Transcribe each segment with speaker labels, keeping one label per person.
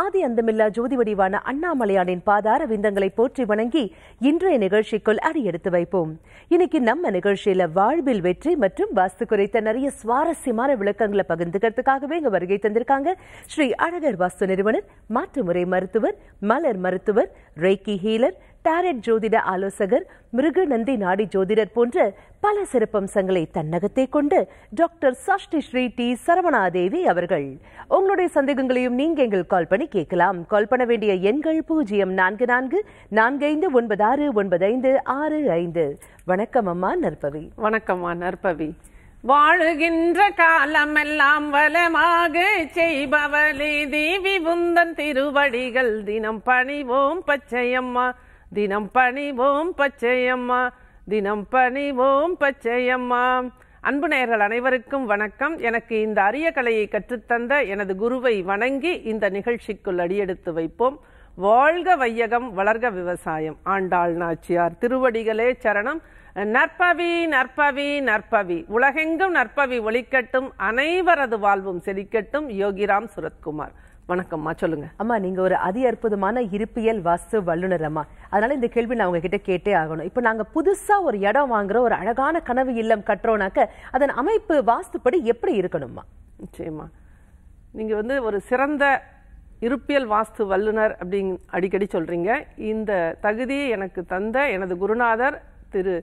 Speaker 1: ஆதி அந்தமில்லா ஜோதி வடிவான அண்ணாமலையானின் பாதார விந்தங்களை போற்றி வணங்கி இன்றைய நிகழ்ச்சிக்குள் அடியெடுத்து வைப்போம் இன்னைக்கு நம்ம நிகழ்ச்சியில வாழ்வில் வெற்றி மற்றும் வாஸ்து குறித்த நிறைய சுவாரஸ்யமான விளக்கங்களை பகிர்ந்துக்கிறதுக்காகவே இங்க வருகை தந்திருக்காங்க ஸ்ரீ அழகர் வாஸ்து நிறுவனர் மாற்றுமுறை மருத்துவர் மலர் மருத்துவர் ரேக்கி ஹீலர் டேரட் ஜோதிட ஆலோசகர் மிருக நந்தி நாடி ஜோதிடர் போன்ற பல சிறப்பம்சங்களை தன்னகத்தே கொண்டு டாக்டர் சாஷ்டி ஸ்ரீ டி சரவணாதேவி அவர்கள் உங்களுடைய சந்தேகங்களையும் நீங்க எங்கள் கால் பண்ணி கேட்கலாம் கால் பண்ண வேண்டிய எண்கள் பூஜ்ஜியம் நான்கு நான்கு நான்கு ஐந்து ஒன்பது ஆறு ஒன்பது ஐந்து ஆறு ஐந்து வணக்கம் அம்மா நற்பவி வணக்கம்மா நற்பவி
Speaker 2: வாழுகின்ற காலமெல்லாம் வலமாக செய்பவளி தேவி உந்தன் திருவடிகள் தினம் பணிவோம் பச்சையம்மா தினம் பணிவோம் பச்சையம்மா தினம் பணிவோம் பச்சையம்மா அன்பு நேயர்கள் அனைவருக்கும் வணக்கம் எனக்கு இந்த அரிய கலையை கற்றுத்தந்த எனது குருவை வணங்கி இந்த நிகழ்ச்சிக்குள் அடியெடுத்து வைப்போம் வாழ்க வையகம் வளர்க விவசாயம் ஆண்டாள் நாச்சியார் திருவடிகளே சரணம் நற்பவி நற்பவி நற்பவி உலகெங்கும் நற்பவி ஒழிக்கட்டும் அனைவரது வாழ்வும் செழிக்கட்டும் யோகிராம் சுரத்குமார்
Speaker 1: வணக்கம்மா சொல்லுங்க அம்மா நீங்க ஒரு அதி அற்புதமான இருப்பியல் வாஸ்து வல்லுநர் அம்மா அதனால இந்த கேள்வி நான் உங்ககிட்ட கேட்டே ஆகணும் இப்போ நாங்க புதுசா ஒரு இடம் வாங்குற ஒரு அழகான கனவு இல்லம் கட்டுறோம்னாக்க அதன் அமைப்பு வாஸ்துப்படி எப்படி இருக்கணும்மா நிச்சயமா
Speaker 2: நீங்க வந்து ஒரு சிறந்த இருப்பியல் வாஸ்து வல்லுநர் அப்படின்னு அடிக்கடி சொல்றீங்க இந்த தகுதியை எனக்கு தந்த எனது குருநாதர் திரு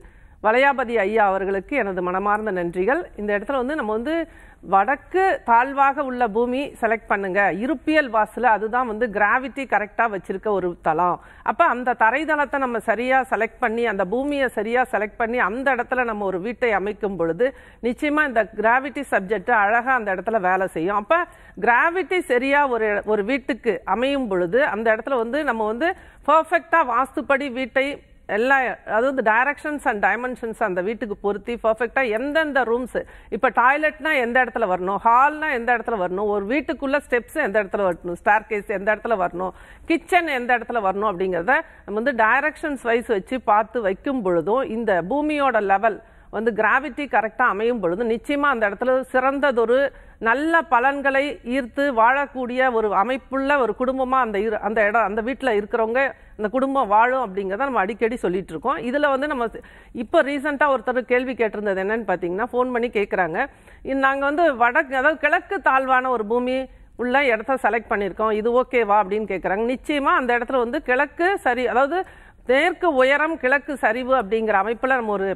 Speaker 2: வளையாபதி ஐயா அவர்களுக்கு எனது மனமார்ந்த நன்றிகள் இந்த இடத்துல வந்து நம்ம வந்து வடக்கு தாழ்வாக உள்ள பூமி செலக்ட் பண்ணுங்க இருப்பியல் வாசில் அதுதான் வந்து கிராவிட்டி கரெக்டாக வச்சிருக்க ஒரு தளம் அப்போ அந்த தரைதளத்தை நம்ம சரியாக செலக்ட் பண்ணி அந்த பூமியை சரியாக செலக்ட் பண்ணி அந்த இடத்துல நம்ம ஒரு வீட்டை அமைக்கும் பொழுது நிச்சயமாக இந்த கிராவிட்டி சப்ஜெக்ட் அழகாக அந்த இடத்துல வேலை செய்யும் அப்போ கிராவிட்டி சரியாக ஒரு ஒரு வீட்டுக்கு அமையும் பொழுது அந்த இடத்துல வந்து நம்ம வந்து பர்ஃபெக்டாக வாஸ்துப்படி வீட்டை எல்லா அதாவது வந்து டைரக்ஷன்ஸ் அண்ட் டைமென்ஷன்ஸ் அந்த வீட்டுக்கு பொருத்தி பர்ஃபெக்டாக எந்தெந்த ரூம்ஸ் இப்போ டாய்லெட்னா எந்த இடத்துல வரணும் ஹால்னா எந்த இடத்துல வரணும் ஒரு வீட்டுக்குள்ளே ஸ்டெப்ஸ் எந்த இடத்துல வரணும் ஸ்டார் கேஸ் எந்த இடத்துல வரணும் கிச்சன் எந்த இடத்துல வரணும் அப்படிங்கிறத நம்ம வந்து டைரக்ஷன்ஸ் வைஸ் வச்சு பார்த்து வைக்கும் பொழுதும் இந்த பூமியோட லெவல் வந்து கிராவிட்டி கரெக்டாக அமையும் பொழுது நிச்சயமாக அந்த இடத்துல சிறந்ததொரு நல்ல பலன்களை ஈர்த்து வாழக்கூடிய ஒரு அமைப்புள்ள ஒரு குடும்பமாக அந்த இரு அந்த இடம் அந்த வீட்டில் இருக்கிறவங்க அந்த குடும்பம் வாழும் அப்படிங்கிறத நம்ம அடிக்கடி சொல்லிட்டு இருக்கோம் இதில் வந்து நம்ம இப்போ ரீசெண்டாக ஒருத்தர் கேள்வி கேட்டிருந்தது என்னன்னு பார்த்தீங்கன்னா ஃபோன் பண்ணி கேட்குறாங்க நாங்கள் வந்து வடக்கு அதாவது கிழக்கு தாழ்வான ஒரு பூமி உள்ள இடத்த செலக்ட் பண்ணியிருக்கோம் இது ஓகேவா அப்படின்னு கேட்குறாங்க நிச்சயமாக அந்த இடத்துல வந்து கிழக்கு சரி அதாவது மேற்கு உயரம் கிழக்கு சரிவு அப்படிங்கிற அமைப்பில் நம்ம ஒரு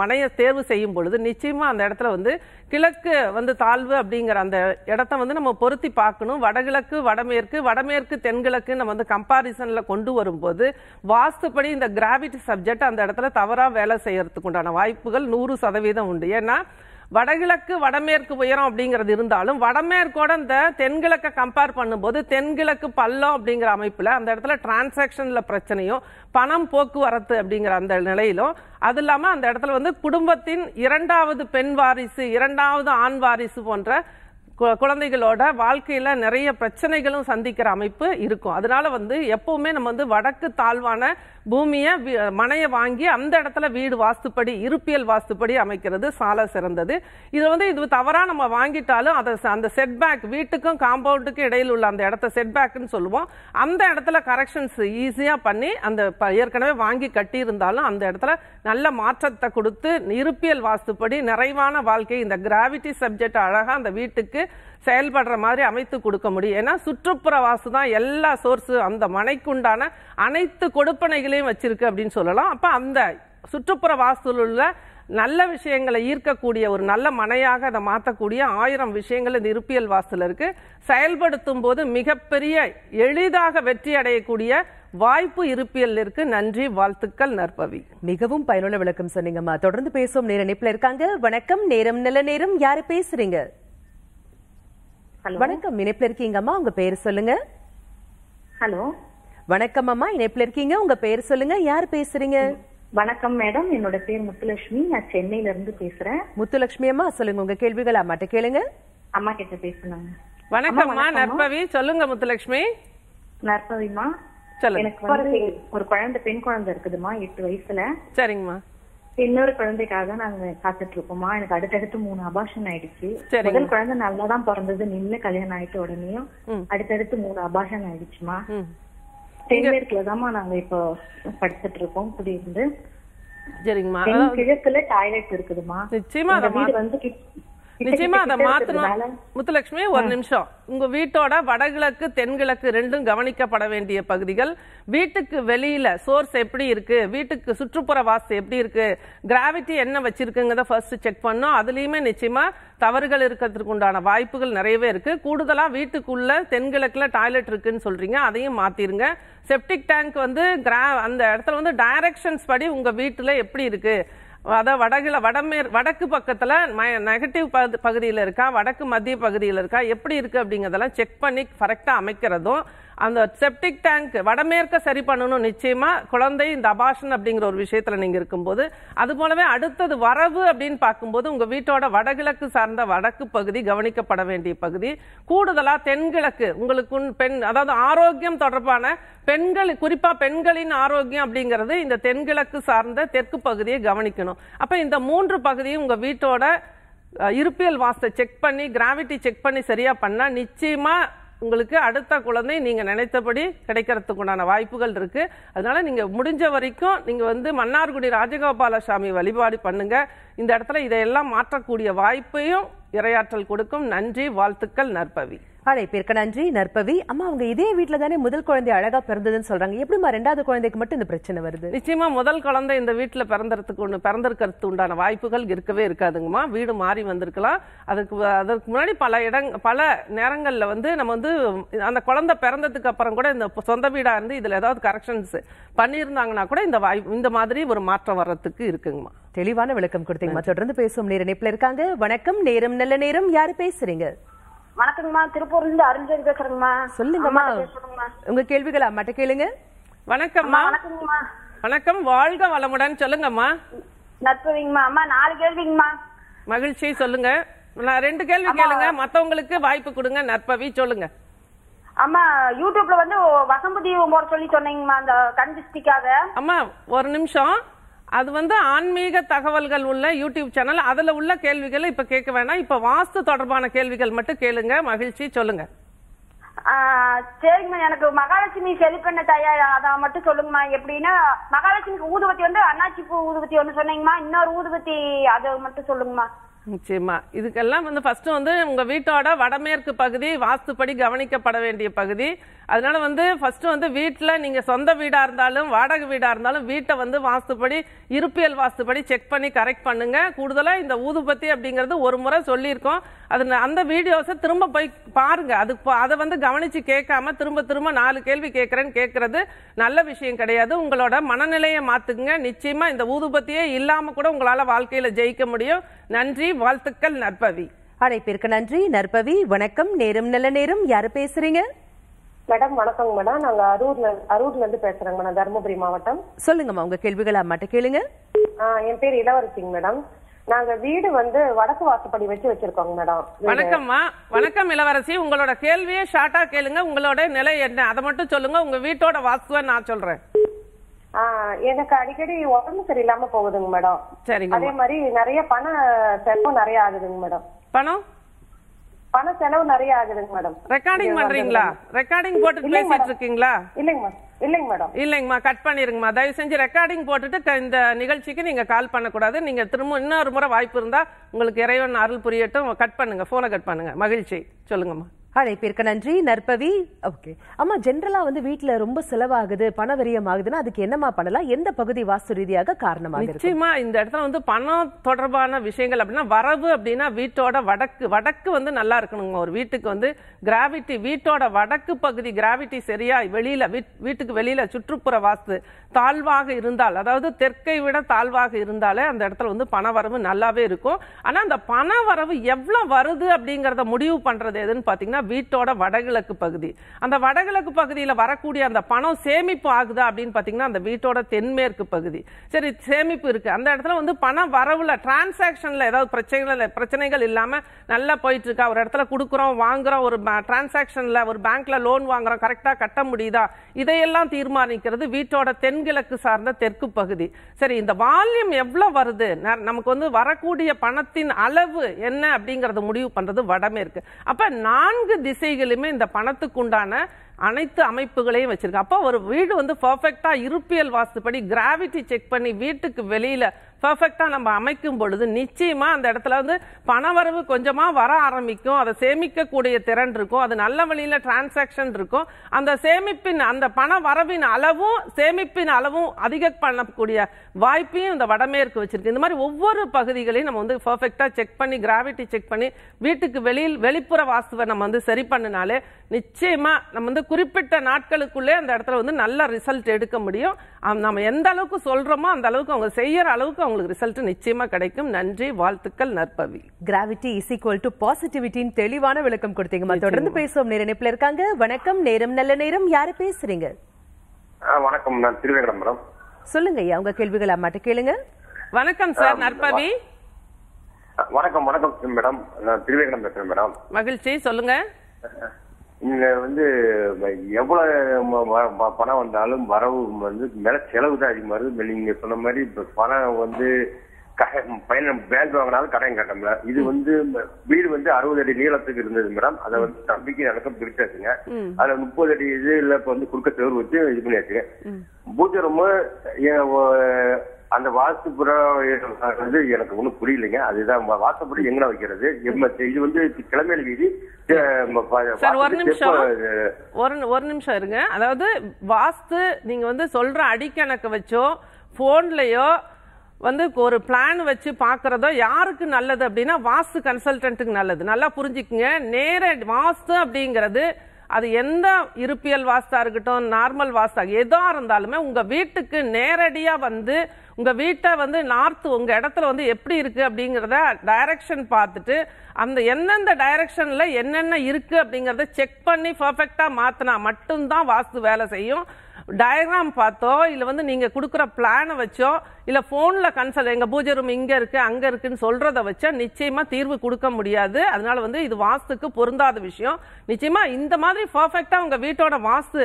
Speaker 2: மனையை தேர்வு செய்யும் பொழுது நிச்சயமாக அந்த இடத்துல வந்து கிழக்கு வந்து தாழ்வு அப்படிங்கிற அந்த இடத்த வந்து நம்ம பொருத்தி பார்க்கணும் வடகிழக்கு வடமேற்கு வடமேற்கு தென்கிழக்கு நம்ம வந்து கம்பாரிசனில் கொண்டு வரும்போது வாஸ்துப்படி இந்த கிராவிட்டி சப்ஜெக்ட் அந்த இடத்துல தவறாக வேலை செய்யறதுக்கு உண்டான வாய்ப்புகள் நூறு சதவீதம் உண்டு ஏன்னா வடகிழக்கு வடமேற்கு உயரம் அப்படிங்கிறது இருந்தாலும் வடமேற்கோட இந்த தென்கிழக்கை கம்பேர் பண்ணும்போது தென்கிழக்கு பள்ளம் அப்படிங்கிற அமைப்பில் அந்த இடத்துல டிரான்சாக்ஷனில் பிரச்சனையும் பணம் போக்குவரத்து அப்படிங்கிற அந்த நிலையிலும் அது இல்லாமல் அந்த இடத்துல வந்து குடும்பத்தின் இரண்டாவது பெண் வாரிசு இரண்டாவது ஆண் வாரிசு போன்ற குழந்தைகளோட வாழ்க்கையில் நிறைய பிரச்சனைகளும் சந்திக்கிற அமைப்பு இருக்கும் அதனால வந்து எப்பவுமே நம்ம வந்து வடக்கு தாழ்வான பூமியை மனையை வாங்கி அந்த இடத்துல வீடு வாஸ்துப்படி இருப்பியல் வாஸ்துப்படி அமைக்கிறது சால சிறந்தது இது வந்து இது தவறாக நம்ம வாங்கிட்டாலும் அதை அந்த செட்பேக் வீட்டுக்கும் காம்பவுண்டுக்கும் இடையில் உள்ள அந்த இடத்த செட்பேக்குன்னு சொல்லுவோம் அந்த இடத்துல கரெக்ஷன்ஸ் ஈஸியாக பண்ணி அந்த ஏற்கனவே வாங்கி கட்டியிருந்தாலும் அந்த இடத்துல நல்ல மாற்றத்தை கொடுத்து இருப்பியல் வாஸ்துப்படி நிறைவான வாழ்க்கை இந்த கிராவிட்டி சப்ஜெக்ட் அழகாக அந்த வீட்டுக்கு செயல்படுற மாதிரி அமைத்து கொடுக்க முடியும் ஏன்னா சுற்றுப்புற வாசு தான் எல்லா சோர்ஸு அந்த மனைக்குண்டான அனைத்து கொடுப்பனைகளையும் வச்சிருக்கு அப்படின்னு சொல்லலாம் அப்போ அந்த சுற்றுப்புற வாசல் உள்ள நல்ல விஷயங்களை ஈர்க்கக்கூடிய ஒரு நல்ல மனையாக அதை மாற்றக்கூடிய ஆயிரம் விஷயங்கள் இந்த இருப்பியல் வாசல் இருக்கு செயல்படுத்தும் போது மிகப்பெரிய எளிதாக வெற்றி அடையக்கூடிய வாய்ப்பு இருப்பியல் இருக்கு நன்றி வாழ்த்துக்கள் நற்பவி
Speaker 1: மிகவும் பயனுள்ள விளக்கம் சொன்னீங்கம்மா தொடர்ந்து பேசும் நேர இருக்காங்க வணக்கம் நேரம் நல்ல நேரம் யாரு பேசுறீங்க வணக்கம் இணைப்புல இருக்கீங்கம்மா உங்க பேர் சொல்லுங்க ஹலோ வணக்கம் அம்மா இணைப்புல இருக்கீங்க உங்க பேர் சொல்லுங்க யார் பேசுறீங்க வணக்கம் மேடம் என்னோட பேர் முத்துலட்சுமி நான் சென்னையில இருந்து பேசுறேன் முத்துலட்சுமி அம்மா சொல்லுங்க உங்க கேள்விகள் அம்மாட்ட கேளுங்க அம்மா கிட்ட பேசணும்
Speaker 2: வணக்கம்மா நற்பவி சொல்லுங்க முத்துலட்சுமி நற்பவிமா எனக்கு ஒரு குழந்தை பெண் குழந்தை இருக்குதுமா எட்டு வயசுல சரிங்கம்மா
Speaker 1: இன்னொரு குழந்தைக்காக தான் நாங்க காத்துட்டு இருக்கோமா எனக்கு அடுத்தடுத்து மூணு அபாஷன் ஆயிடுச்சு முதல் குழந்தை நல்லாதான் பிறந்தது நின்னு கல்யாணம் ஆயிட்ட உடனேயும் அடுத்தடுத்து மூணு அபாஷன் ஆயிடுச்சுமா
Speaker 2: தென்மேற்குலதாமா நாங்க இப்போ படிச்சுட்டு இருக்கோம் குடியிருந்து சரிங்கம்மா கிழக்குல டாய்லெட் இருக்குதுமா நிச்சயமா வீடு வந்து நிச்சயமா அதை மாத்தணும் முத்துலட்சுமி ஒரு நிமிஷம் உங்க வீட்டோட வடகிழக்கு தென்கிழக்கு ரெண்டும் கவனிக்கப்பட வேண்டிய பகுதிகள் வீட்டுக்கு வெளியில சோர்ஸ் எப்படி இருக்கு வீட்டுக்கு சுற்றுப்புற வாசல் எப்படி இருக்கு கிராவிட்டி என்ன வச்சிருக்குங்கிறத ஃபர்ஸ்ட் செக் பண்ணோம் அதுலயுமே நிச்சயமா தவறுகள் இருக்கிறதுக்கு உண்டான வாய்ப்புகள் நிறையவே இருக்கு கூடுதலா வீட்டுக்குள்ள தென்கிழக்குல டாய்லெட் இருக்குன்னு சொல்றீங்க அதையும் மாத்திருங்க செப்டிக் டேங்க் வந்து கிரா அந்த இடத்துல வந்து டைரக்ஷன்ஸ் படி உங்க வீட்டுல எப்படி இருக்கு அதான் வடகில வடமேற் வடக்கு பக்கத்தில் நெகட்டிவ் பகுதியில் இருக்கா வடக்கு மத்திய பகுதியில் இருக்கா எப்படி இருக்குது அப்படிங்கிறதெல்லாம் செக் பண்ணி கரெக்டாக அமைக்கிறதும் அந்த செப்டிக் டேங்க் வடமேற்க சரி பண்ணணும் நிச்சயமாக குழந்தை இந்த அபாஷன் அப்படிங்கிற ஒரு விஷயத்தில் நீங்கள் இருக்கும்போது அது போலவே அடுத்தது வரவு அப்படின்னு பார்க்கும்போது உங்கள் வீட்டோட வடகிழக்கு சார்ந்த வடக்கு பகுதி கவனிக்கப்பட வேண்டிய பகுதி கூடுதலாக தென்கிழக்கு உங்களுக்கு பெண் அதாவது ஆரோக்கியம் தொடர்பான பெண்கள் குறிப்பாக பெண்களின் ஆரோக்கியம் அப்படிங்கிறது இந்த தென்கிழக்கு சார்ந்த தெற்கு பகுதியை கவனிக்கணும் அப்போ இந்த மூன்று பகுதியும் உங்கள் வீட்டோட இருப்பியல் வாசத்தை செக் பண்ணி கிராவிட்டி செக் பண்ணி சரியாக பண்ணால் நிச்சயமாக உங்களுக்கு அடுத்த குழந்தை நீங்கள் நினைத்தபடி கிடைக்கிறதுக்கு உண்டான வாய்ப்புகள் இருக்குது அதனால் நீங்கள் முடிஞ்ச வரைக்கும் நீங்கள் வந்து மன்னார்குடி ராஜகோபாலசாமி வழிபாடு பண்ணுங்கள் இந்த இடத்துல இதையெல்லாம் மாற்றக்கூடிய வாய்ப்பையும் இரையாற்றல் கொடுக்கும் நன்றி வாழ்த்துக்கள் நற்பவி
Speaker 1: அழைப்பிற்கு நன்றி நற்பவி அம்மா அவங்க இதே வீட்டுல தானே முதல் குழந்தை அழகா பிறந்ததுன்னு சொல்றாங்க எப்படிமா ரெண்டாவது குழந்தைக்கு மட்டும் இந்த பிரச்சனை வருது
Speaker 2: நிச்சயமா முதல் குழந்தை இந்த வீட்டுல பிறந்ததுக்கு ஒன்று பிறந்திருக்கிறதுக்கு உண்டான வாய்ப்புகள் இருக்கவே இருக்காதுங்கம்மா வீடு மாறி வந்திருக்கலாம் அதுக்கு அதற்கு முன்னாடி பல இடங் பல நேரங்களில் வந்து நம்ம வந்து அந்த குழந்தை பிறந்ததுக்கு அப்புறம் கூட இந்த சொந்த வீடா இருந்து இதுல ஏதாவது கரெக்ஷன்ஸ் பண்ணியிருந்தாங்கன்னா கூட இந்த வாய்ப்பு இந்த மாதிரி ஒரு மாற்றம் வர்றதுக்கு இருக்குங்கம்மா
Speaker 1: தெளிவான விளக்கம் கொடுத்தீங்கம்மா தொடர்ந்து பேசும் நேர நிப்பில் இருக்காங்க வணக்கம் நேரம் நல்ல நேரம் யாரு பேசுறீங்க வணக்கங்கம்மா திருப்பூர்ல இருந்து அருள்ஜோதி பேசுறேங்கம்மா சொல்லுங்கம்மா உங்க கேள்விகள் அம்மாட்ட
Speaker 2: கேளுங்க வணக்கம்மா வணக்கங்கம்மா வணக்கம் வாழ்க வளமுடன் சொல்லுங்கம்மா
Speaker 1: நற்பதிங்கம்மா அம்மா நாலு கேள்விங்கம்மா
Speaker 2: மகிழ்ச்சி சொல்லுங்க நான் ரெண்டு கேள்வி கேளுங்க மத்தவங்களுக்கு வாய்ப்பு கொடுங்க நற்பவி சொல்லுங்க
Speaker 1: அம்மா யூடியூப்ல வந்து வசம்பதி உமர்
Speaker 2: சொல்லி சொன்னீங்கம்மா அந்த கண் அம்மா ஒரு நிமிஷம் அது வந்து ஆன்மீக தகவல்கள் உள்ள யூடியூப் சேனல் அதில் உள்ள கேள்விகளை இப்போ கேட்க வேணாம் இப்போ வாஸ்து தொடர்பான கேள்விகள் மட்டும் கேளுங்க மகிழ்ச்சி சொல்லுங்க சரிங்கம்மா எனக்கு மகாலட்சுமி செலுக்கண்ண தயார் அதை மட்டும் சொல்லுங்கம்மா எப்படின்னா மகாலட்சுமிக்கு ஊதுபத்தி வந்து அண்ணாச்சி பூ ஊதுபத்தி ஒன்று சொன்னீங்கம்மா இன்னொரு ஊதுபத்தி அதை மட்டும் சொல்லுங்கம்மா நிச்சயமா இதுக்கெல்லாம் வந்து ஃபர்ஸ்ட் வந்து உங்க வீட்டோட வடமேற்கு பகுதி வாஸ்துப்படி கவனிக்கப்பட வேண்டிய பகுதி அதனால வந்து ஃபர்ஸ்ட் வந்து வீட்டில் நீங்க சொந்த வீடா இருந்தாலும் வாடகை வீடா இருந்தாலும் வீட்டை வந்து வாஸ்துப்படி இருப்பியல் வாஸ்துப்படி செக் பண்ணி கரெக்ட் பண்ணுங்க கூடுதலா இந்த ஊதுபத்தி அப்படிங்கிறது ஒரு முறை சொல்லியிருக்கோம் அது அந்த வீடியோஸை திரும்ப போய் பாருங்க அது அதை வந்து கவனிச்சு கேட்காம திரும்ப திரும்ப நாலு கேள்வி கேட்கறேன்னு கேட்கறது நல்ல விஷயம் கிடையாது உங்களோட மனநிலையை மாத்துக்குங்க நிச்சயமா இந்த ஊதுபத்தியே இல்லாம கூட உங்களால வாழ்க்கையில ஜெயிக்க முடியும் நன்றி வாழ்த்துக்கள் நற்பவி
Speaker 1: அழைப்பிற்கு நன்றி நற்பவி வணக்கம் நேரம் நல்ல நேரம் யாரு பேசுறீங்க மேடம் வணக்கம் மேடம் நாங்க அரூர்ல அரூர்ல இருந்து பேசுறேங்க மேடம் தருமபுரி மாவட்டம் சொல்லுங்கம்மா உங்க கேள்விகள் அம்மாட்ட கேளுங்க என் பேர் இளவரசிங் மேடம் நாங்க வீடு வந்து வடக்கு வாசப்படி வச்சு வச்சிருக்கோங்க மேடம் வணக்கம்மா
Speaker 2: வணக்கம் இளவரசி உங்களோட கேள்வியை ஷார்ட்டா கேளுங்க உங்களோட நிலை என்ன அதை மட்டும் சொல்லுங்க உங்க வீட்டோட வாஸ்துவ நான் சொல்றேன் எனக்கு அடிக்கடி உடம்பு சரியில்லாம போகுதுங்க மேடம் சரிங்க அதே மாதிரி நிறைய பண செலவும் நிறைய ஆகுதுங்க மேடம் பணம் பண செலவு நிறைய ஆகுதுங்க மேடம் ரெக்கார்டிங் பண்றீங்களா ரெக்கார்டிங் போட்டு பேசிட்டு இருக்கீங்களா இல்லைங்க மேடம் இல்லைங்க மேடம் இல்லைங்கம்மா கட் பண்ணிருங்கம்மா தயவு செஞ்சு ரெக்கார்டிங் போட்டுட்டு இந்த நிகழ்ச்சிக்கு நீங்க கால் பண்ணக்கூடாது நீங்க திரும்ப இன்னொரு முறை வாய்ப்பு இருந்தா உங்களுக்கு இறைவன் அருள் புரியட்டும் கட் பண்ணுங்க போனை கட் பண்ணுங்க மகிழ்ச்சி
Speaker 1: சொல்லுங்கம்மா அழைப்பிற்கு நன்றி நற்பவி ஓகே அம்மா ஜென்ரலாக வந்து வீட்டில் ரொம்ப செலவாகுது பண ஆகுதுன்னா அதுக்கு என்னமா பண்ணலாம் எந்த பகுதி வாஸ்து ரீதியாக காரணமா
Speaker 2: நிச்சயமா இந்த இடத்துல வந்து பணம் தொடர்பான விஷயங்கள் அப்படின்னா வரவு அப்படின்னா வீட்டோட வடக்கு வடக்கு வந்து நல்லா இருக்கணுங்க ஒரு வீட்டுக்கு வந்து கிராவிட்டி வீட்டோட வடக்கு பகுதி கிராவிட்டி சரியா வெளியில வீட்டுக்கு வெளியில சுற்றுப்புற வாஸ்து தாழ்வாக இருந்தால் அதாவது தெற்கை விட தாழ்வாக இருந்தாலே அந்த இடத்துல வந்து பண வரவு நல்லாவே இருக்கும் ஆனால் அந்த பண வரவு எவ்வளோ வருது அப்படிங்கிறத முடிவு பண்ணுறது எதுன்னு பார்த்தீங்கன்னா வீட்டோட வடகிழக்கு பகுதி அந்த வடகிழக்கு பகுதியில் வரக்கூடிய அந்த பணம் சேமிப்பு ஆகுதா அப்படின்னு பார்த்தீங்கன்னா அந்த வீட்டோட தென்மேற்கு பகுதி சரி சேமிப்பு இருக்குது அந்த இடத்துல வந்து பணம் வரவுல டிரான்சாக்ஷனில் ஏதாவது பிரச்சனைகள் பிரச்சனைகள் இல்லாமல் நல்லா போயிட்டுருக்கா ஒரு இடத்துல கொடுக்குறோம் வாங்குகிறோம் ஒரு டிரான்சாக்ஷனில் ஒரு பேங்க்கில் லோன் வாங்குறோம் கரெக்டாக கட்ட முடியுதா இதையெல்லாம் தீர்மானிக்கிறது வீட்டோட தென்கிழக்கு சார்ந்த தெற்கு பகுதி சரி இந்த வால்யூம் எவ்வளோ வருது நமக்கு வந்து வரக்கூடிய பணத்தின் அளவு என்ன அப்படிங்கிறத முடிவு பண்ணுறது வடமேற்கு அப்போ நான்கு நான்கு திசைகளுமே இந்த பணத்துக்கு உண்டான அனைத்து அமைப்புகளையும் வச்சிருக்கு அப்போ ஒரு வீடு வந்து பர்ஃபெக்டா இருப்பியல் வாஸ்துப்படி கிராவிட்டி செக் பண்ணி வீட்டுக்கு வெளியில பர்ஃபெக்டாக நம்ம அமைக்கும் பொழுது நிச்சயமாக அந்த இடத்துல வந்து பணவரவு கொஞ்சமாக வர ஆரம்பிக்கும் அதை சேமிக்கக்கூடிய திறன் இருக்கும் அது நல்ல வழியில் டிரான்சாக்ஷன் இருக்கும் அந்த சேமிப்பின் அந்த பண வரவின் அளவும் சேமிப்பின் அளவும் அதிக பண்ணக்கூடிய வாய்ப்பையும் இந்த வடமேற்கு வச்சிருக்கு இந்த மாதிரி ஒவ்வொரு பகுதிகளையும் நம்ம வந்து பர்ஃபெக்டாக செக் பண்ணி கிராவிட்டி செக் பண்ணி வீட்டுக்கு வெளியில் வெளிப்புற வாஸ்துவை நம்ம வந்து சரி பண்ணினாலே நிச்சயமாக நம்ம வந்து குறிப்பிட்ட நாட்களுக்குள்ளே அந்த இடத்துல வந்து நல்ல ரிசல்ட் எடுக்க முடியும் நம்ம எந்த அளவுக்கு சொல்கிறோமோ அந்த அளவுக்கு அவங்க செய்யற அளவுக்கு அவங்க உங்களுக்கு ரிசல்ட்
Speaker 1: நிச்சயமா கிடைக்கும் நன்றி வாழ்த்துக்கள் நற்பவி கிராவிட்டி இஸ் ஈக்குவல் டு பாசிட்டிவிட்டின் தெளிவான விளக்கம் கொடுத்தீங்க தொடர்ந்து பேசுவோம் நேர இணைப்புல இருக்காங்க வணக்கம் நேரம் நல்ல நேரம் யாரு பேசுறீங்க
Speaker 2: வணக்கம் நான் திருவேங்கடம்
Speaker 1: சொல்லுங்க ஐயா உங்க கேள்விகள் மட்டும் கேளுங்க வணக்கம் சார் நற்பவி
Speaker 2: வணக்கம் வணக்கம் மேடம் நான் திருவேங்கடம் பேசுறேன் மேடம் மகிழ்ச்சி சொல்லுங்க இங்க வந்து எவ்வளவு பணம் வந்தாலும் வரவு வந்து மேல செலவு தான் அதிகமா இருக்கு நீங்க சொன்ன மாதிரி இப்ப பணம் வந்து பையன் பேண்ட் வாங்கினாலும் கடன் கட்ட மேடம் இது வந்து வீடு வந்து அறுபது அடி நீளத்துக்கு இருந்தது மேடம் அதை வந்து தம்பிக்கு எனக்கும் பிடிச்சாச்சுங்க அதுல முப்பது அடி இது இல்ல இப்ப வந்து குறுக்க தேர்வு வச்சு இது பண்ணியாச்சுங்க பூஜை ரொம்ப அந்த வாஸ்துபுரம்
Speaker 1: வந்து எனக்கு ஒன்றும் புரியலைங்க அதுதான் வாசப்படி எங்க வைக்கிறது இது வந்து கிளம்பேல் வீதி ஒரு நிமிஷம்
Speaker 2: ஒரு ஒரு நிமிஷம் இருங்க அதாவது வாஸ்து நீங்க வந்து சொல்ற அடிக்கணக்கு வச்சோ போன்லயோ வந்து ஒரு பிளான் வச்சு பார்க்குறதோ யாருக்கு நல்லது அப்படின்னா வாஸ்து கன்சல்டன்ட்டுக்கு நல்லது நல்லா புரிஞ்சுக்குங்க நேர வாஸ்து அப்படிங்கிறது அது எந்த இருப்பியல் வாஸ்தா இருக்கட்டும் நார்மல் வாஸ்தா எதோ இருந்தாலுமே உங்கள் வீட்டுக்கு நேரடியாக வந்து உங்கள் வீட்டை வந்து நார்த்து உங்கள் இடத்துல வந்து எப்படி இருக்குது அப்படிங்கிறத டைரக்ஷன் பார்த்துட்டு அந்த எந்தெந்த டைரக்ஷனில் என்னென்ன இருக்குது அப்படிங்கிறத செக் பண்ணி பர்ஃபெக்டாக மாற்றினா மட்டும்தான் வாஸ்து வேலை செய்யும் டயக்ராம் பார்த்தோ இல்லை வந்து நீங்கள் கொடுக்குற பிளானை வச்சோ இல்லை ஃபோனில் கன்சல்ட் எங்கள் பூஜை ரூம் இங்கே இருக்குது அங்கே இருக்குன்னு சொல்கிறத வச்சா நிச்சயமாக தீர்வு கொடுக்க முடியாது அதனால வந்து இது வாஸ்துக்கு பொருந்தாத விஷயம் நிச்சயமாக இந்த மாதிரி பர்ஃபெக்டாக உங்கள் வீட்டோட வாஸ்து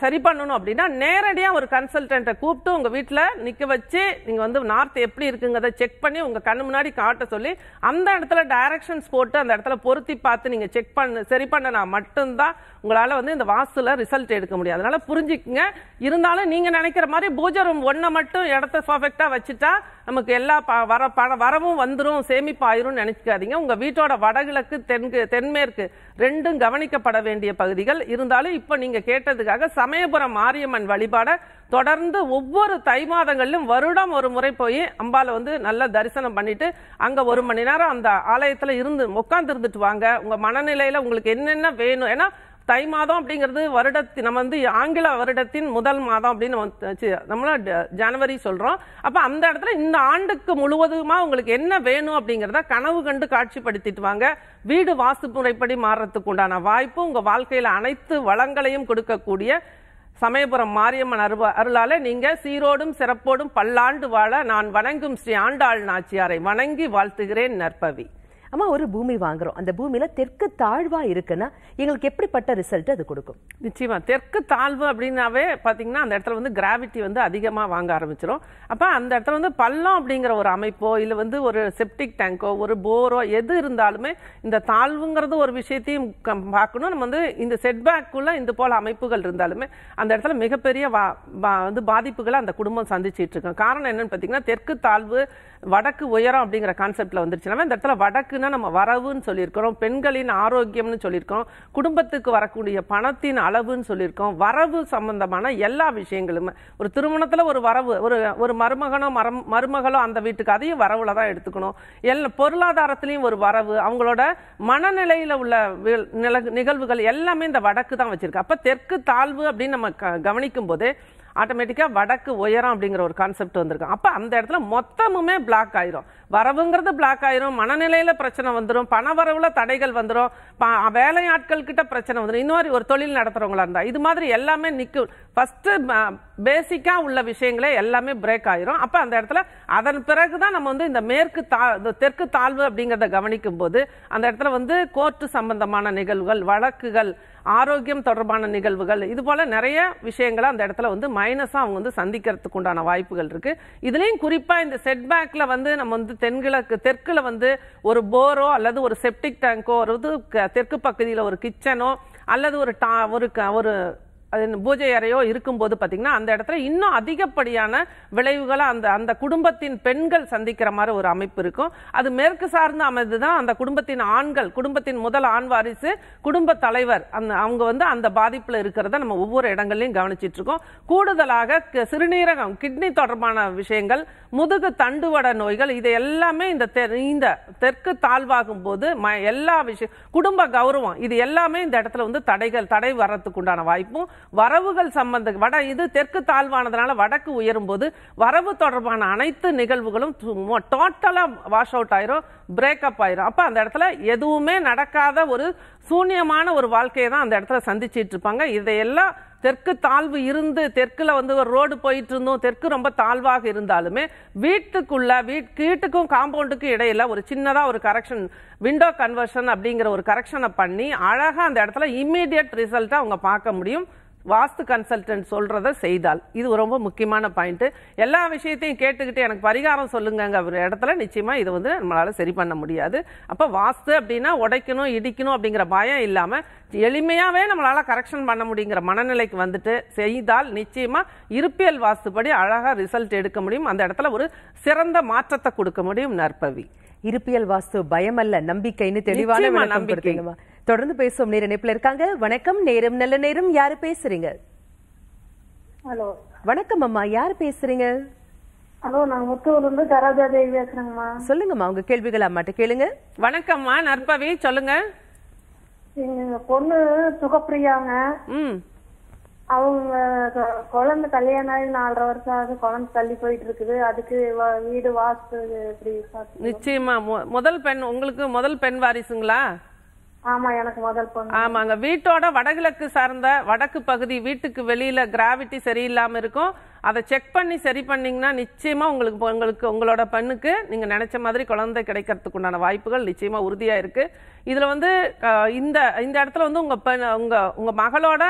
Speaker 2: சரி பண்ணணும் அப்படின்னா நேரடியாக ஒரு கன்சல்டண்ட்டை கூப்பிட்டு உங்கள் வீட்டில் நிற்க வச்சு நீங்கள் வந்து நார்த் எப்படி இருக்குங்கிறத செக் பண்ணி உங்கள் கண்ணு முன்னாடி காட்ட சொல்லி அந்த இடத்துல டைரக்ஷன்ஸ் போட்டு அந்த இடத்துல பொருத்தி பார்த்து நீங்கள் செக் பண்ண சரி பண்ணனா மட்டும்தான் உங்களால் வந்து இந்த வாஸ்துல ரிசல்ட் எடுக்க முடியாது அதனால் புரிஞ்சுக்குங்க இருந்தாலும் நீங்கள் நினைக்கிற மாதிரி பூஜை ரூம் ஒன்றை மட்டும் இடத்த பர்ஃபெக்டாக வச்சுட்டா நமக்கு எல்லா ப வர பண வரவும் வந்துடும் சேமிப்பாயிரும் நினச்சிக்காதீங்க உங்கள் வீட்டோட வடகிழக்கு தென்கு தென்மேற்கு ரெண்டும் கவனிக்கப்பட வேண்டிய பகுதிகள் இருந்தாலும் இப்போ நீங்கள் கேட்டதுக்காக சமயபுரம் மாரியம்மன் வழிபாடை தொடர்ந்து ஒவ்வொரு தை மாதங்களிலும் வருடம் ஒரு முறை போய் அம்பாவில் வந்து நல்லா தரிசனம் பண்ணிட்டு அங்கே ஒரு மணி நேரம் அந்த ஆலயத்தில் இருந்து உட்காந்துருந்துட்டு வாங்க உங்கள் மனநிலையில் உங்களுக்கு என்னென்ன வேணும் ஏன்னா தை மாதம் அப்படிங்கிறது வருடத்தின் நம்ம வந்து ஆங்கில வருடத்தின் முதல் மாதம் அப்படின்னு நம்ம ஜனவரி சொல்கிறோம் அப்போ அந்த இடத்துல இந்த ஆண்டுக்கு முழுவதுமாக உங்களுக்கு என்ன வேணும் அப்படிங்கிறத கனவு கண்டு காட்சிப்படுத்திட்டு வாங்க வீடு வாஸ்து முறைப்படி மாறுறதுக்கு உண்டான வாய்ப்பு உங்கள் வாழ்க்கையில் அனைத்து வளங்களையும் கொடுக்கக்கூடிய சமயபுரம் மாரியம்மன் அருவ அருளால நீங்க சீரோடும் சிறப்போடும் பல்லாண்டு வாழ நான் வணங்கும் ஸ்ரீ ஆண்டாள் நாச்சியாரை வணங்கி வாழ்த்துகிறேன் நற்பவி
Speaker 1: அம்மா ஒரு பூமி வாங்குறோம் அந்த பூமியில தெற்கு தாழ்வா இருக்குன்னா எங்களுக்கு எப்படிப்பட்ட ரிசல்ட் அது கொடுக்கும்
Speaker 2: நிச்சயமா தெற்கு தாழ்வு அப்படின்னாவே பாத்தீங்கன்னா அந்த இடத்துல வந்து கிராவிட்டி வந்து அதிகமா வாங்க ஆரம்பிச்சிடும் அப்ப அந்த இடத்துல வந்து பள்ளம் அப்படிங்கிற ஒரு அமைப்போ இல்ல வந்து ஒரு செப்டிக் டேங்கோ ஒரு போரோ எது இருந்தாலுமே இந்த தாழ்வுங்கிறது ஒரு விஷயத்தையும் பார்க்கணும் நம்ம வந்து இந்த செட்பேக்குள்ள இந்த போல அமைப்புகள் இருந்தாலுமே அந்த இடத்துல மிகப்பெரிய வந்து பாதிப்புகளை அந்த குடும்பம் சந்திச்சிட்டு இருக்கோம் காரணம் என்னன்னு பாத்தீங்கன்னா தெற்கு தாழ்வு வடக்கு உயரம் அப்படிங்கிற கான்செப்டில் வந்துருச்சுனாவே இந்த இடத்துல வடக்குன்னா நம்ம வரவுன்னு சொல்லியிருக்கிறோம் பெண்களின் ஆரோக்கியம்னு சொல்லியிருக்கோம் குடும்பத்துக்கு வரக்கூடிய பணத்தின் அளவுன்னு சொல்லியிருக்கோம் வரவு சம்பந்தமான எல்லா விஷயங்களுமே ஒரு திருமணத்தில் ஒரு வரவு ஒரு ஒரு மருமகனோ மரம் மருமகளோ அந்த வீட்டுக்கு அதையும் வரவுல தான் எடுத்துக்கணும் எல்லா பொருளாதாரத்திலையும் ஒரு வரவு அவங்களோட மனநிலையில் உள்ள நில நிகழ்வுகள் எல்லாமே இந்த வடக்கு தான் வச்சிருக்கு அப்போ தெற்கு தாழ்வு அப்படின்னு நம்ம கவனிக்கும் போது ஆட்டோமேட்டிக்காக வடக்கு உயரம் அப்படிங்கிற ஒரு கான்செப்ட் வந்திருக்கும் அப்போ அந்த இடத்துல மொத்தமுமே பிளாக் ஆயிரும் வரவுங்கிறது பிளாக் ஆயிரும் மனநிலையில் பிரச்சனை வந்துடும் பண வரவுல தடைகள் வந்துடும் வேலையாட்கள் கிட்ட பிரச்சனை வந்துடும் இந்த மாதிரி ஒரு தொழில் நடத்துகிறவங்களா இருந்தால் இது மாதிரி எல்லாமே நிற்கும் ஃபஸ்ட்டு பேசிக்காக உள்ள விஷயங்களே எல்லாமே பிரேக் ஆயிரும் அப்போ அந்த இடத்துல அதன் பிறகு தான் நம்ம வந்து இந்த மேற்கு தா தெற்கு தாழ்வு அப்படிங்கிறத கவனிக்கும் போது அந்த இடத்துல வந்து கோர்ட்டு சம்பந்தமான நிகழ்வுகள் வழக்குகள் ஆரோக்கியம் தொடர்பான நிகழ்வுகள் இது போல நிறைய விஷயங்களை அந்த இடத்துல வந்து மைனஸாக அவங்க வந்து சந்திக்கிறதுக்கு உண்டான வாய்ப்புகள் இருக்குது இதுலேயும் குறிப்பாக இந்த செட்பேக்கில் வந்து நம்ம வந்து தென்கிழக்கு தெற்கில் வந்து ஒரு போரோ அல்லது ஒரு செப்டிக் டேங்கோ ஒரு தெற்கு பகுதியில் ஒரு கிச்சனோ அல்லது ஒரு டா ஒரு ஒரு பூஜை அறையோ இருக்கும்போது பார்த்தீங்கன்னா அந்த இடத்துல இன்னும் அதிகப்படியான விளைவுகளை அந்த அந்த குடும்பத்தின் பெண்கள் சந்திக்கிற மாதிரி ஒரு அமைப்பு இருக்கும் அது மேற்கு சார்ந்த அமைந்து தான் அந்த குடும்பத்தின் ஆண்கள் குடும்பத்தின் முதல் ஆண் வாரிசு குடும்ப தலைவர் அந்த அவங்க வந்து அந்த பாதிப்பில் இருக்கிறத நம்ம ஒவ்வொரு இடங்கள்லையும் கவனிச்சிட்டு இருக்கோம் கூடுதலாக சிறுநீரகம் கிட்னி தொடர்பான விஷயங்கள் முதுகு தண்டுவட நோய்கள் இது எல்லாமே இந்த இந்த தெற்கு தாழ்வாகும் போது எல்லா விஷயம் குடும்ப கௌரவம் இது எல்லாமே இந்த இடத்துல வந்து தடைகள் தடை வர்றதுக்கு உண்டான வாய்ப்பும் வரவுகள் சம்பந்த வட இது தெற்கு தாழ்வானதுனால வடக்கு உயரும் போது வரவு தொடர்பான அனைத்து நிகழ்வுகளும் டோட்டலாக வாஷ் அவுட் ஆயிரும் பிரேக்கப் ஆயிரும் அப்போ அந்த இடத்துல எதுவுமே நடக்காத ஒரு சூன்யமான ஒரு வாழ்க்கையை தான் அந்த இடத்துல சந்திச்சிட்டு இருப்பாங்க இதையெல்லாம் தெற்கு தாழ்வு இருந்து தெற்குல வந்து ஒரு ரோடு போயிட்டு இருந்தோம் தெற்கு ரொம்ப தாழ்வாக இருந்தாலுமே வீட்டுக்குள்ள வீட் வீட்டுக்கும் காம்பவுண்டுக்கும் இடையில ஒரு சின்னதா ஒரு கரெக்ஷன் விண்டோ கன்வர்ஷன் அப்படிங்கிற ஒரு கரெக்ஷனை பண்ணி அழகா அந்த இடத்துல இம்மீடியட் ரிசல்ட்டை அவங்க பார்க்க முடியும் வாஸ்து கன்சல்டன்ட் சொல்கிறத செய்தால் இது ரொம்ப முக்கியமான பாயிண்ட்டு எல்லா விஷயத்தையும் கேட்டுக்கிட்டு எனக்கு பரிகாரம் சொல்லுங்கங்க ஒரு இடத்துல நிச்சயமாக இது வந்து நம்மளால் சரி பண்ண முடியாது அப்போ வாஸ்து அப்படின்னா உடைக்கணும் இடிக்கணும் அப்படிங்கிற பயம் இல்லாமல் எளிமையாகவே நம்மளால் கரெக்ஷன் பண்ண முடியுங்கிற மனநிலைக்கு வந்துட்டு செய்தால் நிச்சயமாக இருப்பியல் வாஸ்துப்படி அழகாக ரிசல்ட் எடுக்க முடியும் அந்த இடத்துல ஒரு சிறந்த மாற்றத்தை
Speaker 1: கொடுக்க முடியும் நற்பவி இருப்பியல் வாஸ்து பயமல்ல நம்பிக்கைன்னு தெளிவான நம்பிக்கை தொடர்ந்து பேசுவோம் நேர இணைப்புல இருக்காங்க வணக்கம் நேரம் நல்ல நேரம் யாரு பேசுறீங்க ஹலோ வணக்கம் அம்மா யாரு பேசுறீங்க ஹலோ நான் முத்தூர்லேருந்து இருந்து சரோஜா தேவி பேசுறேங்கம்மா சொல்லுங்கம்மா உங்க கேள்விகள் அம்மாட்ட கேளுங்க
Speaker 2: வணக்கம்மா நற்பவி சொல்லுங்க
Speaker 1: எங்க பொண்ணு சுகப்பிரியாங்க அவங்க
Speaker 2: குழந்தை கல்யாணம் ஆகி நாலரை வருஷம் ஆகுது குழந்தை தள்ளி போயிட்டு இருக்குது அதுக்கு வீடு வாஸ்து நிச்சயமா முதல் பெண் உங்களுக்கு முதல் பெண் வாரிசுங்களா ஆமாங்க வீட்டோட வடகிழக்கு சார்ந்த வடக்கு பகுதி வீட்டுக்கு வெளியில கிராவிட்டி சரியில்லாம இருக்கும் அதை செக் பண்ணி சரி பண்ணீங்கன்னா நிச்சயமா உங்களுக்கு உங்களுக்கு உங்களோட பெண்ணுக்கு நீங்க நினைச்ச மாதிரி குழந்தை கிடைக்கிறதுக்கு உண்டான வாய்ப்புகள் நிச்சயமா உறுதியா இருக்கு இதுல வந்து இந்த இந்த இடத்துல வந்து உங்க பெண் உங்க உங்க மகளோட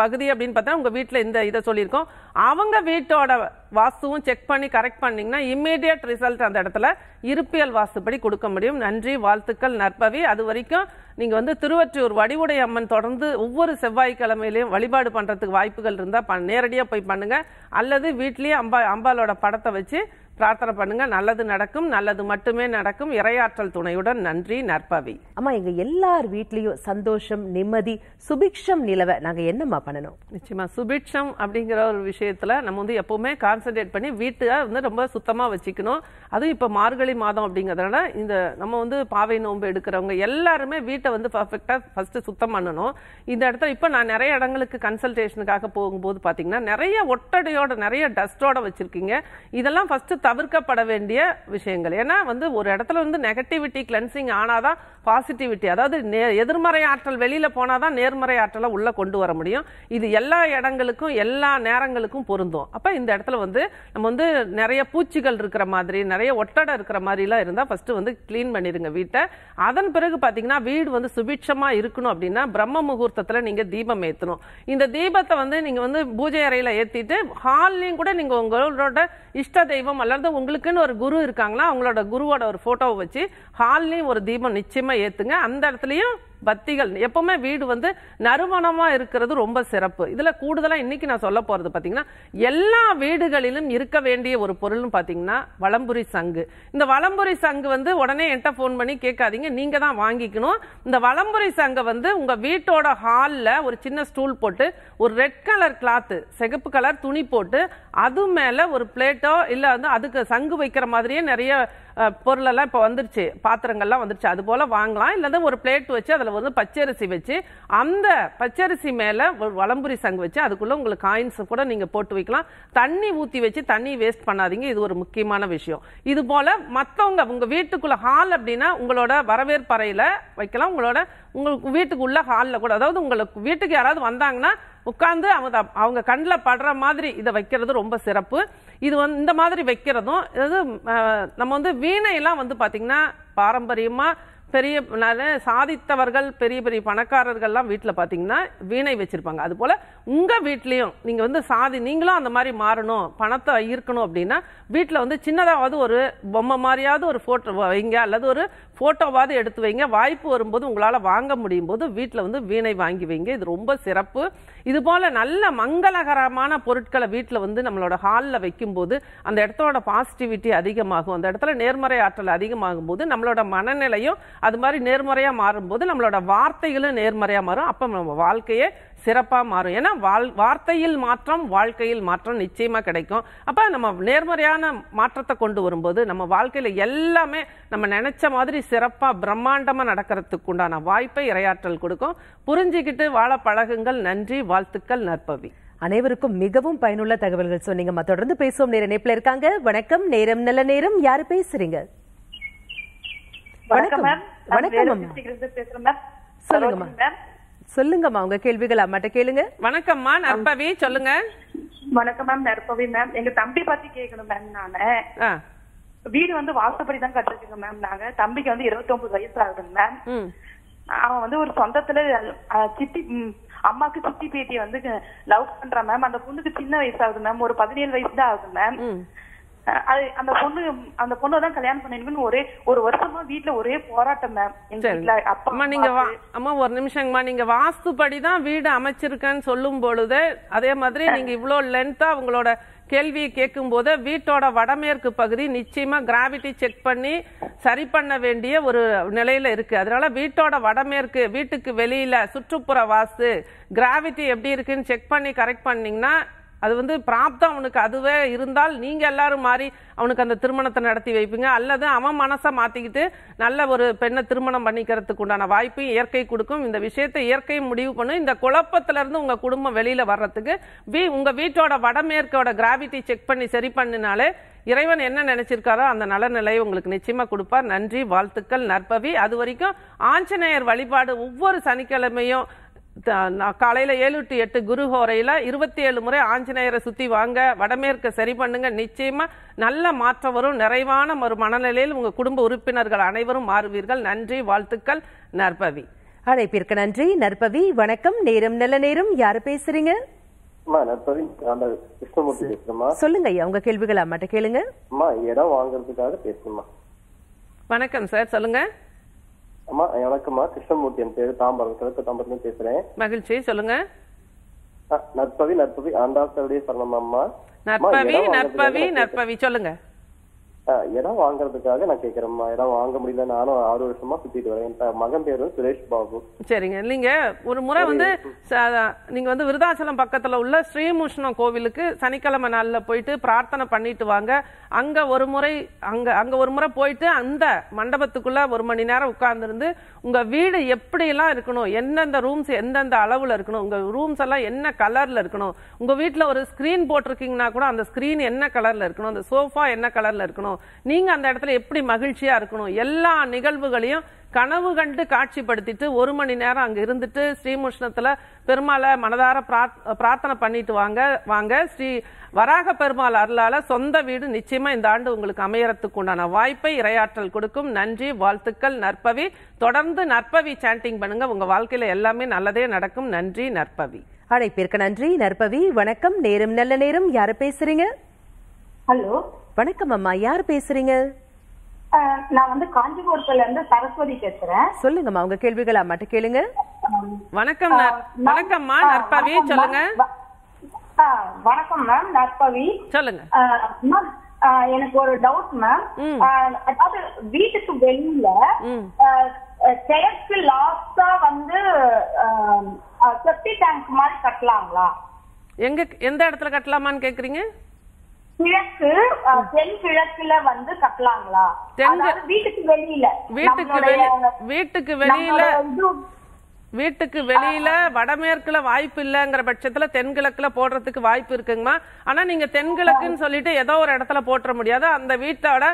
Speaker 2: பகுதி அப்படின்னு பார்த்தா உங்கள் வீட்டில் இந்த இதை சொல்லியிருக்கோம் அவங்க வீட்டோட வாசுவும் செக் பண்ணி கரெக்ட் பண்ணிங்கன்னா இம்மீடியட் ரிசல்ட் அந்த இடத்துல இருப்பியல் வாஸ்துப்படி கொடுக்க முடியும் நன்றி வாழ்த்துக்கள் நற்பவி அது வரைக்கும் நீங்கள் வந்து திருவற்றியூர் வடிவுடை அம்மன் தொடர்ந்து ஒவ்வொரு செவ்வாய்க்கிழமையிலையும் வழிபாடு பண்ணுறதுக்கு வாய்ப்புகள் இருந்தால் நேரடியாக போய் பண்ணுங்கள் அல்லது வீட்லேயே அம்பா அம்பாலோட படத்தை வச்சு பிரார்த்தனை பண்ணுங்க நல்லது நடக்கும் நல்லது மட்டுமே நடக்கும் இரையாற்றல் துணையுடன் நன்றி நற்பவி
Speaker 1: அம்மா எங்க எல்லார் வீட்லயும் சந்தோஷம் நிம்மதி சுபிக்ஷம் நிலவ நாங்க என்னம்மா பண்ணணும் நிச்சயமா சுபிக்ஷம் அப்படிங்கிற
Speaker 2: ஒரு விஷயத்துல நம்ம வந்து எப்பவுமே கான்சென்ட்ரேட் பண்ணி வீட்டை வந்து ரொம்ப சுத்தமா வச்சுக்கணும் அதுவும் இப்ப மார்கழி மாதம் அப்படிங்கறதுனால இந்த நம்ம வந்து பாவை நோன்பு எடுக்கிறவங்க எல்லாருமே வீட்டை வந்து பர்ஃபெக்டா ஃபர்ஸ்ட் சுத்தம் பண்ணணும் இந்த இடத்துல இப்ப நான் நிறைய இடங்களுக்கு கன்சல்டேஷனுக்காக போகும்போது பாத்தீங்கன்னா நிறைய ஒட்டடையோட நிறைய டஸ்டோட வச்சிருக்கீங்க இதெல்லாம் ஃபர்ஸ்ட் தவிர்க்கப்பட வேண்டிய விஷயங்கள் ஏன்னா வந்து ஒரு இடத்துல வந்து நெகட்டிவிட்டி கிளென்சிங் ஆனாதான் பாசிட்டிவிட்டி அதாவது எதிர்மறை ஆற்றல் வெளியில போனாதான் நேர்மறை ஆற்றலை உள்ள கொண்டு வர முடியும் இது எல்லா இடங்களுக்கும் எல்லா நேரங்களுக்கும் பொருந்தும் அப்ப இந்த இடத்துல வந்து நம்ம வந்து நிறைய பூச்சிகள் இருக்கிற மாதிரி நிறைய ஒட்டடை இருக்கிற மாதிரிலாம் இருந்தா ஃபர்ஸ்ட் வந்து கிளீன் பண்ணிடுங்க வீட்டை அதன் பிறகு பாத்தீங்கன்னா வீடு வந்து சுபிட்சமா இருக்கணும் அப்படின்னா பிரம்ம முகூர்த்தத்துல நீங்க தீபம் ஏத்தணும் இந்த தீபத்தை வந்து நீங்க வந்து பூஜை அறையில ஏத்திட்டு ஹால்லையும் கூட நீங்க உங்களோட இஷ்ட தெய்வம் அல்ல அதனால தான் உங்களுக்குன்னு ஒரு குரு இருக்காங்களா அவங்களோட குருவோட ஒரு ஃபோட்டோவை வச்சு ஹால்லையும் ஒரு தீபம் நிச்சயமாக ஏற்றுங்க அந்த இடத்துலையும் பத்திகள் எப்பவுமே வீடு வந்து நறுமணமா இருக்கிறது ரொம்ப சிறப்பு இதுல கூடுதலா இன்னைக்கு நான் சொல்ல போறது பாத்தீங்கன்னா எல்லா வீடுகளிலும் இருக்க வேண்டிய ஒரு பொருள்னு பாத்தீங்கன்னா வளம்புரி சங்கு இந்த வளம்புரி சங்கு வந்து உடனே என்கிட்ட போன் பண்ணி கேட்காதீங்க நீங்க தான் வாங்கிக்கணும் இந்த வளம்புரி சங்கை வந்து உங்க வீட்டோட ஹாலில் ஒரு சின்ன ஸ்டூல் போட்டு ஒரு ரெட் கலர் கிளாத் சிகப்பு கலர் துணி போட்டு அது மேல ஒரு பிளேட்டோ இல்ல வந்து அதுக்கு சங்கு வைக்கிற மாதிரியே நிறைய பொருளெல்லாம் இப்போ வந்துருச்சு பாத்திரங்கள்லாம் வந்துருச்சு அது போல் வாங்கலாம் இல்லைன்னா ஒரு பிளேட் வச்சு அதில் வந்து பச்சரிசி வச்சு அந்த பச்சரிசி மேலே வளம்புரி சங்கு வச்சு அதுக்குள்ளே உங்களுக்கு காயின்ஸ் கூட நீங்கள் போட்டு வைக்கலாம் தண்ணி ஊற்றி வச்சு தண்ணி வேஸ்ட் பண்ணாதீங்க இது ஒரு முக்கியமான விஷயம் இது போல் மற்றவங்க உங்கள் வீட்டுக்குள்ளே ஹால் அப்படின்னா உங்களோட வரவேற்பறையில் வைக்கலாம் உங்களோட உங்களுக்கு வீட்டுக்குள்ளே ஹாலில் கூட அதாவது உங்களுக்கு வீட்டுக்கு யாராவது வந்தாங்கன்னா உட்காந்து அவங்க அவங்க கண்ணில் படுற மாதிரி இதை வைக்கிறது ரொம்ப சிறப்பு இது வந்து இந்த மாதிரி வைக்கிறதும் அதாவது நம்ம வந்து வீணையெல்லாம் வந்து பார்த்திங்கன்னா பாரம்பரியமாக பெரிய சாதித்தவர்கள் பெரிய பெரிய பணக்காரர்கள்லாம் வீட்டில் பார்த்தீங்கன்னா வீணை வச்சுருப்பாங்க அதுபோல் உங்கள் வீட்லேயும் நீங்கள் வந்து சாதி நீங்களும் அந்த மாதிரி மாறணும் பணத்தை ஈர்க்கணும் அப்படின்னா வீட்டில் வந்து சின்னதாவது ஒரு பொம்மை மாதிரியாவது ஒரு ஃபோட்டோ வைங்க அல்லது ஒரு ஃபோட்டோவாவது எடுத்து வைங்க வாய்ப்பு வரும்போது உங்களால் வாங்க முடியும் போது வீட்டில் வந்து வீணை வாங்கி வைங்க இது ரொம்ப சிறப்பு இது போல் நல்ல மங்களகரமான பொருட்களை வீட்டில் வந்து நம்மளோட ஹாலில் வைக்கும்போது அந்த இடத்தோட பாசிட்டிவிட்டி அதிகமாகும் அந்த இடத்துல நேர்மறை ஆற்றல் அதிகமாகும் போது நம்மளோட மனநிலையும் அது மாதிரி நேர்மறையாக மாறும்போது நம்மளோட வார்த்தைகளும் நேர்மறையாக மாறும் அப்போ நம்ம வாழ்க்கையே சிறப்பாக மாறும் ஏன்னா வாழ் வார்த்தையில் மாற்றம் வாழ்க்கையில் மாற்றம் நிச்சயமாக கிடைக்கும் அப்போ நம்ம நேர்மறையான மாற்றத்தை கொண்டு வரும்போது நம்ம வாழ்க்கையில் எல்லாமே நம்ம நினச்ச மாதிரி சிறப்பாக பிரம்மாண்டமாக நடக்கிறதுக்கு உண்டான வாய்ப்பை இரையாற்றல் கொடுக்கும் புரிஞ்சிக்கிட்டு வாழ பழகுங்கள் நன்றி வாழ்த்துக்கள் நற்பவி
Speaker 1: அனைவருக்கும் மிகவும் பயனுள்ள தகவல்கள் சொன்னீங்க தொடர்ந்து பேசுவோம் நேர இணைப்புல இருக்காங்க வணக்கம் நேரம் நல்ல நேரம் யாரு பேசுறீங்க வணக்கம் வணக்கம் பேசுறேன் சொல்லுங்க மேம் சொல்லுங்கம்மா உங்க கேள்விகள் அம்மாட்ட கேளுங்க
Speaker 2: வணக்கம்மா நற்பவி சொல்லுங்க
Speaker 1: வணக்கம் மேம் நற்பவி மேம் எங்க தம்பி பத்தி கேட்கணும் மேம் நானு வீடு வந்து வாசப்படி
Speaker 2: தான் கட்டிருக்கோங்க மேம் நாங்க தம்பிக்கு வந்து இருபத்தி ஒன்பது வயசு ஆகுதுங்க மேம் அவன் வந்து ஒரு
Speaker 1: சொந்தத்துல சித்தி அம்மாக்கு சித்தி பேட்டி வந்து லவ் பண்றான் மேம் அந்த பொண்ணுக்கு சின்ன வயசு ஆகுது மேம் ஒரு பதினேழு வயசு தான் ஆகுது மேம் அது அந்த பொண்ணு அந்த பொண்ணு தான் கல்யாணம்
Speaker 2: பண்ணிருக்குன்னு ஒரே ஒரு வருஷமா வீட்டுல ஒரே போராட்டம் அப்பா நீங்க அம்மா ஒரு நிமிஷங்கம்மா நீங்க வாஸ்துப்படி தான் வீடு அமைச்சிருக்கேன்னு சொல்லும் பொழுது அதே மாதிரி நீங்க இவ்வளவு லென்த்தா உங்களோட கேள்வியை கேட்கும் போது வீட்டோட வடமேற்கு பகுதி நிச்சயமா கிராவிட்டி செக் பண்ணி சரி பண்ண வேண்டிய ஒரு நிலையில இருக்கு அதனால வீட்டோட வடமேற்கு வீட்டுக்கு வெளியில சுற்றுப்புற வாஸ்து கிராவிட்டி எப்படி இருக்குன்னு செக் பண்ணி கரெக்ட் பண்ணீங்கன்னா அது வந்து பிராப்தம் அவனுக்கு அதுவே இருந்தால் நீங்கள் எல்லாரும் மாறி அவனுக்கு அந்த திருமணத்தை நடத்தி வைப்பீங்க அல்லது அவன் மனசை மாற்றிக்கிட்டு நல்ல ஒரு பெண்ணை திருமணம் பண்ணிக்கிறதுக்கு உண்டான வாய்ப்பையும் இயற்கை கொடுக்கும் இந்த விஷயத்தை இயற்கையும் முடிவு பண்ணும் இந்த குழப்பத்திலேருந்து உங்கள் குடும்பம் வெளியில் வர்றதுக்கு வீ உங்கள் வீட்டோட வடமேற்கோட கிராவிட்டி செக் பண்ணி சரி பண்ணினாலே இறைவன் என்ன நினைச்சிருக்காரோ அந்த நலநிலையை உங்களுக்கு நிச்சயமா கொடுப்பார் நன்றி வாழ்த்துக்கள் நற்பவி அது வரைக்கும் ஆஞ்சநேயர் வழிபாடு ஒவ்வொரு சனிக்கிழமையும் காலையில் ஏழு டு எட்டு குரு ஹோரையில் இருபத்தி ஏழு முறை ஆஞ்சநேயரை சுற்றி வாங்க வடமேற்கு சரி பண்ணுங்க நிச்சயமாக நல்ல மாற்றம் வரும் நிறைவான ஒரு மனநிலையில் உங்கள் குடும்ப உறுப்பினர்கள் அனைவரும் மாறுவீர்கள் நன்றி வாழ்த்துக்கள் நற்பவி
Speaker 1: அழைப்பிற்கு நன்றி நற்பவி வணக்கம் நேரம் நல்ல நேரம் யார் பேசுறீங்க சொல்லுங்க ஐயா உங்க கேள்விகள் மட்டும் கேளுங்க
Speaker 2: வாங்குறதுக்காக பேசுமா வணக்கம் சார் சொல்லுங்க அம்மா வணக்கம்மா கிருஷ்ணமூர்த்தி என் பேரு தாம்பரம் கிழக்கு தாம்பரத்துல பேசுறேன் மகிழ்ச்சி சொல்லுங்க நற்பவி நற்பவி ஆண்டாசருடைய சரணம் அம்மா நற்பவி நற்பவி நற்பவி சொல்லுங்க இடம் வாங்குறதுக்காக நான் கேக்குறேன் இடம் வாங்க முடியல நானும் ஆறு வருஷமா சுத்திட்டு வரேன் என் மகன் பேரு சுரேஷ் பாபு சரிங்க நீங்க ஒரு முறை வந்து நீங்க வந்து விருதாச்சலம் பக்கத்துல உள்ள ஸ்ரீமூஷ்ணம் கோவிலுக்கு சனிக்கிழமை நாள்ல போயிட்டு பிரார்த்தனை பண்ணிட்டு வாங்க அங்க ஒரு முறை அங்க அங்க ஒரு முறை போயிட்டு அந்த மண்டபத்துக்குள்ள ஒரு மணி நேரம் உட்கார்ந்துருந்து உங்க வீடு எப்படி எல்லாம் இருக்கணும் எந்தெந்த ரூம்ஸ் எந்தெந்த அளவுல இருக்கணும் உங்க ரூம்ஸ் எல்லாம் என்ன கலர்ல இருக்கணும் உங்க வீட்டுல ஒரு ஸ்கிரீன் போட்டிருக்கீங்கன்னா கூட அந்த ஸ்கிரீன் என்ன கலர்ல இருக்கணும் அந்த சோஃபா என்ன கலர்ல இருக்கணும் இருக்கணும் நீங்க அந்த இடத்துல எப்படி மகிழ்ச்சியா இருக்கணும் எல்லா நிகழ்வுகளையும் கனவு கண்டு காட்சிப்படுத்திட்டு ஒரு மணி நேரம் அங்க இருந்துட்டு ஸ்ரீமுஷ்ணத்துல பெருமாளை மனதார பிரார்த்தனை பண்ணிட்டு வாங்க வாங்க ஸ்ரீ வராக பெருமாள் அருளால சொந்த வீடு நிச்சயமா இந்த ஆண்டு உங்களுக்கு அமையறதுக்கு உண்டான வாய்ப்பை இரையாற்றல் கொடுக்கும் நன்றி வாழ்த்துக்கள் நற்பவி தொடர்ந்து நற்பவி சாண்டிங் பண்ணுங்க உங்க வாழ்க்கையில எல்லாமே நல்லதே நடக்கும் நன்றி நற்பவி
Speaker 1: அழைப்பிற்கு நன்றி நற்பவி வணக்கம் நேரம் நல்ல நேரம் யாரு பேசுறீங்க ஹலோ வணக்கம் அம்மா யார் பேசுறீங்க நான் வந்து காஞ்சிபுரத்துல இருந்து சரஸ்வதி பேசுறேன் சொல்லுங்கம்மா உங்க கேள்விகளா மட்டும் கேளுங்க
Speaker 2: வணக்கம் வணக்கம்மா நற்பவி சொல்லுங்க வணக்கம் மேம் நற்பவி சொல்லுங்க மேம் எனக்கு ஒரு டவுட் மேம் அதாவது வீட்டுக்கு வெளியில சேர்க்கு லாஸ்டா வந்து செப்டி டேங்க் மாதிரி கட்டலாங்களா எங்க எந்த இடத்துல கட்டலாமான்னு கேக்குறீங்க கிழக்கு தென் கிழக்குல வந்து கட்டலாங்களா வீட்டுக்கு வெளியில வீட்டுக்கு வீட்டுக்கு வெளியில வீட்டுக்கு வெளியில வடமேற்குல வாய்ப்பு இல்லங்கிற பட்சத்துல தென்கிழக்குல போடுறதுக்கு வாய்ப்பு இருக்குங்கம்மா ஆனா நீங்க தென்கிழக்குன்னு சொல்லிட்டு ஏதோ ஒரு இடத்துல போட்டுற முடியாது அந்த வீட்டோட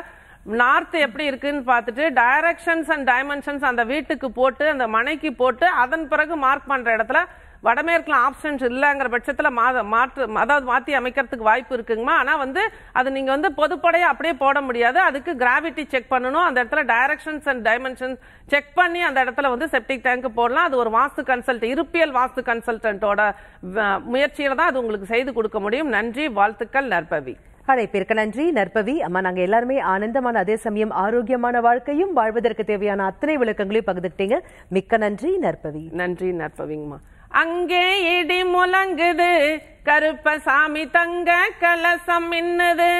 Speaker 2: நார்த் எப்படி இருக்குன்னு பார்த்துட்டு டைரக்ஷன்ஸ் அண்ட் டைமென்ஷன்ஸ் அந்த வீட்டுக்கு போட்டு அந்த மனைக்கு போட்டு அதன் பிறகு மார்க் பண்ற இடத்துல வடமேற்கில் ஆப்ஷன்ஸ் இல்லைங்கிற பட்சத்தில் மாற்று அதாவது மாற்றி அமைக்கிறதுக்கு வாய்ப்பு இருக்குங்கம்மா ஆனால் வந்து அது நீங்கள் வந்து பொதுப்படையாக அப்படியே போட முடியாது அதுக்கு கிராவிட்டி செக் பண்ணணும் அந்த இடத்துல டைரக்ஷன்ஸ் அண்ட் டைமென்ஷன்ஸ் செக் பண்ணி அந்த இடத்துல வந்து செப்டிக் டேங்க் போடலாம் அது ஒரு வாஸ்து கன்சல்ட் இருப்பியல் வாஸ்து கன்சல்டன்ட்டோட முயற்சியில் தான் அது உங்களுக்கு செய்து கொடுக்க முடியும் நன்றி வாழ்த்துக்கள் நற்பவி
Speaker 1: அழைப்பிற்கு நன்றி நற்பவி அம்மா நாங்க எல்லாருமே ஆனந்தமான அதே சமயம் ஆரோக்கியமான வாழ்க்கையும் வாழ்வதற்கு தேவையான அத்தனை விளக்கங்களையும் பகிர்ந்துக்கிட்டீங்க மிக்க நன்றி நற்பவி நன்றி நற்பவிங்கம்மா
Speaker 2: அங்கே இடி முழங்குது கருப்பசாமி தங்க கலசம் மின்னுது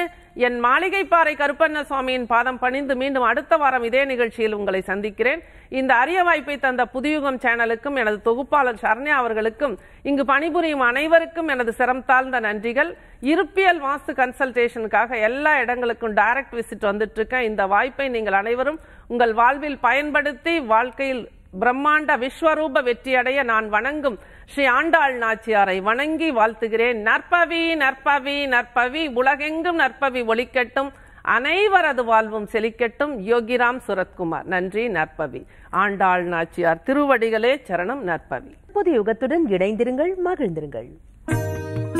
Speaker 2: என் மாளிகை பாறை கருப்பண்ண சுவாமியின் பாதம் பணிந்து மீண்டும் அடுத்த வாரம் இதே நிகழ்ச்சியில் உங்களை சந்திக்கிறேன் இந்த அரிய வாய்ப்பை தந்த புதியுகம் சேனலுக்கும் எனது தொகுப்பாளர் சரண்யா அவர்களுக்கும் இங்கு பணிபுரியும் அனைவருக்கும் எனது சிரம் தாழ்ந்த நன்றிகள் இருப்பியல் வாஸ்து கன்சல்டேஷனுக்காக எல்லா இடங்களுக்கும் டைரக்ட் விசிட் வந்துட்டு இருக்கேன் இந்த வாய்ப்பை நீங்கள் அனைவரும் உங்கள் வாழ்வில் பயன்படுத்தி வாழ்க்கையில் பிரம்மாண்ட விஸ்வரூப வெற்றியடைய நான் வணங்கும் ஸ்ரீ ஆண்டாள் நாச்சியாரை வணங்கி வாழ்த்துகிறேன் நற்பவி நற்பவி நற்பவி உலகெங்கும் நற்பவி ஒழிக்கட்டும் அனைவரது வாழ்வும் செழிக்கட்டும் யோகிராம் சுரத்குமார் நன்றி நற்பவி ஆண்டாள் நாச்சியார் திருவடிகளே சரணம் நற்பவி
Speaker 1: புது யுகத்துடன் இணைந்திருங்கள் மகிழ்ந்திருங்கள்